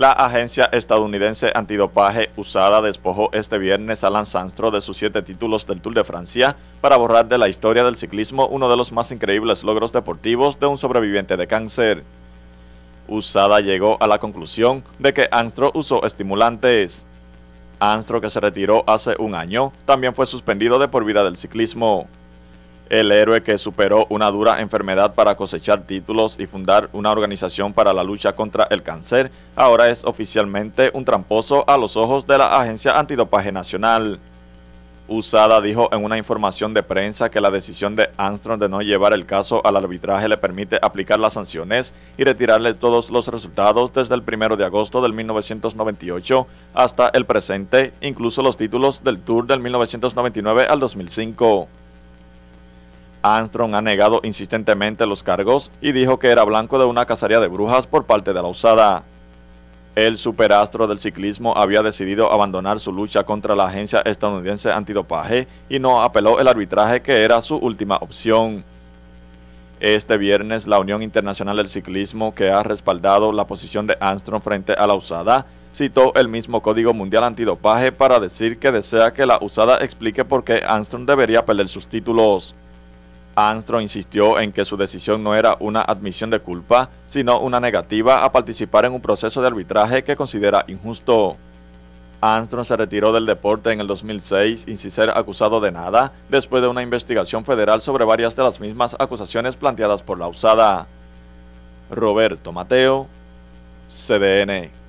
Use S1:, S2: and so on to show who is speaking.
S1: La agencia estadounidense antidopaje usada despojó este viernes a Lance Armstrong de sus siete títulos del Tour de Francia para borrar de la historia del ciclismo uno de los más increíbles logros deportivos de un sobreviviente de cáncer. Usada llegó a la conclusión de que Armstrong usó estimulantes. Armstrong, que se retiró hace un año, también fue suspendido de por vida del ciclismo el héroe que superó una dura enfermedad para cosechar títulos y fundar una organización para la lucha contra el cáncer, ahora es oficialmente un tramposo a los ojos de la Agencia Antidopaje Nacional. Usada dijo en una información de prensa que la decisión de Armstrong de no llevar el caso al arbitraje le permite aplicar las sanciones y retirarle todos los resultados desde el 1 de agosto del 1998 hasta el presente, incluso los títulos del Tour del 1999 al 2005. Armstrong ha negado insistentemente los cargos y dijo que era blanco de una cazaría de brujas por parte de la usada. El superastro del ciclismo había decidido abandonar su lucha contra la agencia estadounidense antidopaje y no apeló el arbitraje que era su última opción. Este viernes, la Unión Internacional del Ciclismo, que ha respaldado la posición de Armstrong frente a la USADA, citó el mismo Código Mundial Antidopaje para decir que desea que la USADA explique por qué Armstrong debería perder sus títulos. Armstrong insistió en que su decisión no era una admisión de culpa, sino una negativa a participar en un proceso de arbitraje que considera injusto. Armstrong se retiró del deporte en el 2006 sin ser acusado de nada, después de una investigación federal sobre varias de las mismas acusaciones planteadas por la usada. Roberto Mateo, CDN.